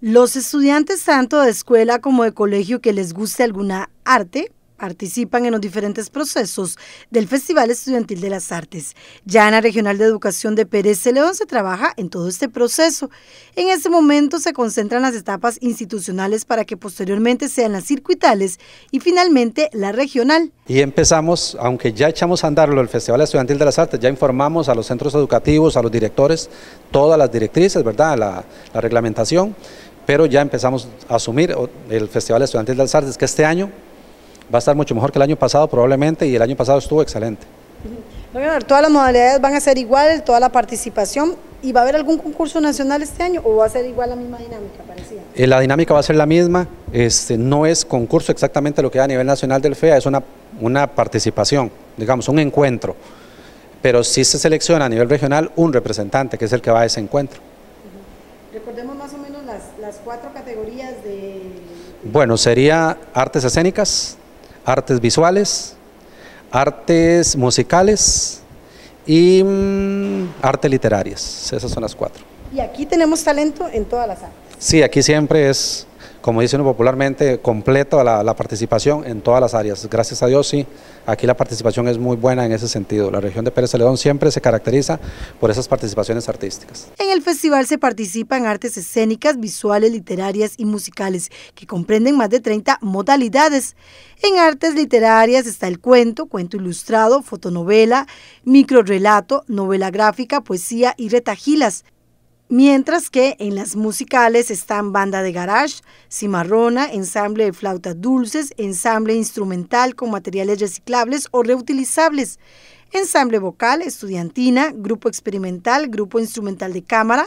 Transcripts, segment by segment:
Los estudiantes tanto de escuela como de colegio que les guste alguna arte participan en los diferentes procesos del Festival Estudiantil de las Artes. Ya en la Regional de Educación de Pérez León se trabaja en todo este proceso. En este momento se concentran las etapas institucionales para que posteriormente sean las circuitales y finalmente la regional. Y empezamos, aunque ya echamos a andarlo el Festival Estudiantil de las Artes, ya informamos a los centros educativos, a los directores, todas las directrices, ¿verdad? la reglamentación, pero ya empezamos a asumir el Festival Estudiantil de las Artes, que este año va a estar mucho mejor que el año pasado probablemente y el año pasado estuvo excelente. todas las modalidades van a ser iguales, toda la participación. ¿Y va a haber algún concurso nacional este año o va a ser igual la misma dinámica eh, la dinámica va a ser la misma, este, no es concurso exactamente lo que da a nivel nacional del FEA, es una, una participación, digamos, un encuentro. Pero sí se selecciona a nivel regional un representante, que es el que va a ese encuentro. Recordemos más o menos las, las cuatro categorías de... Bueno, sería artes escénicas, artes visuales, artes musicales y mm, artes literarias. Esas son las cuatro. Y aquí tenemos talento en todas las artes. Sí, aquí siempre es como dicen popularmente, completo la, participación en todas las áreas. Gracias a Dios, sí, aquí la participación es muy buena en ese sentido. La región de Pérez León siempre se caracteriza por esas participaciones artísticas. En el festival se participan artes escénicas, visuales, literarias y musicales, que comprenden más de 30 modalidades. En artes literarias está el cuento, cuento ilustrado, fotonovela, microrelato, novela gráfica, poesía y retajilas. Mientras que en las musicales están Banda de Garage, Cimarrona, Ensamble de Flautas Dulces, Ensamble Instrumental con materiales reciclables o reutilizables, Ensamble Vocal, Estudiantina, Grupo Experimental, Grupo Instrumental de Cámara,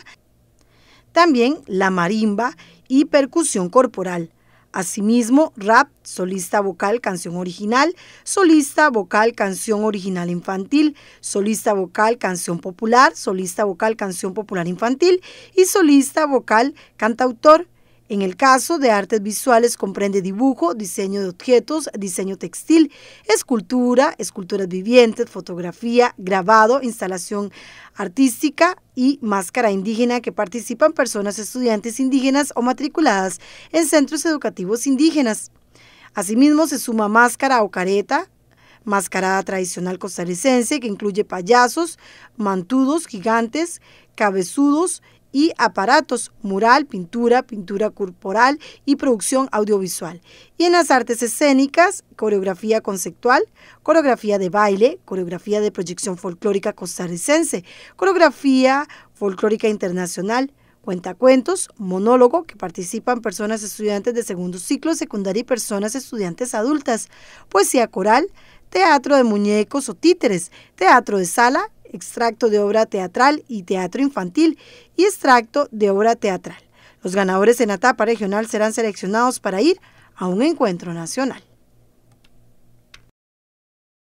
también la Marimba y Percusión Corporal. Asimismo, rap, solista vocal, canción original, solista vocal, canción original infantil, solista vocal, canción popular, solista vocal, canción popular infantil y solista vocal, cantautor, en el caso de artes visuales comprende dibujo, diseño de objetos, diseño textil, escultura, esculturas vivientes, fotografía, grabado, instalación artística y máscara indígena que participan personas estudiantes indígenas o matriculadas en centros educativos indígenas. Asimismo se suma máscara o careta, mascarada tradicional costarricense que incluye payasos, mantudos, gigantes, cabezudos, y aparatos, mural, pintura, pintura corporal y producción audiovisual. Y en las artes escénicas, coreografía conceptual, coreografía de baile, coreografía de proyección folclórica costarricense, coreografía folclórica internacional, cuentacuentos, monólogo, que participan personas estudiantes de segundo ciclo secundario y personas estudiantes adultas, poesía coral, teatro de muñecos o títeres, teatro de sala, extracto de obra teatral y teatro infantil y extracto de obra teatral. Los ganadores en la etapa regional serán seleccionados para ir a un encuentro nacional.